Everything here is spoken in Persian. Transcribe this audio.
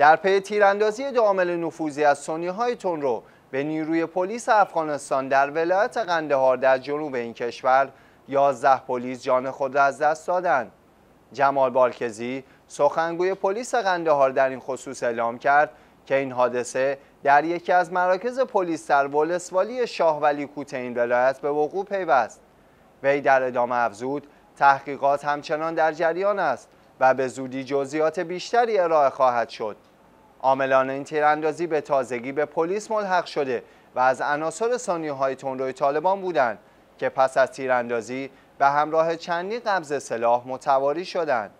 در پی تیراندازی دو عامل نفوذی از سنی های رو به نیروی پلیس افغانستان در ولایت قندهار در جنوب این کشور یازده پلیس جان خود را از دست دادند. جمال بالکزی سخنگوی پلیس قندهار در این خصوص اعلام کرد که این حادثه در یکی از مراکز پلیس در ولسوالی شاه ولی کوت این ولایت به وقوع پیوست. وی در ادامه افزود تحقیقات همچنان در جریان است و به زودی جزئیات بیشتری ارائه خواهد شد عاملان این تیراندازی به تازگی به پلیس ملحق شده و از عناصر های تندروی طالبان بودند که پس از تیراندازی به همراه چندی قبض سلاح متواری شدند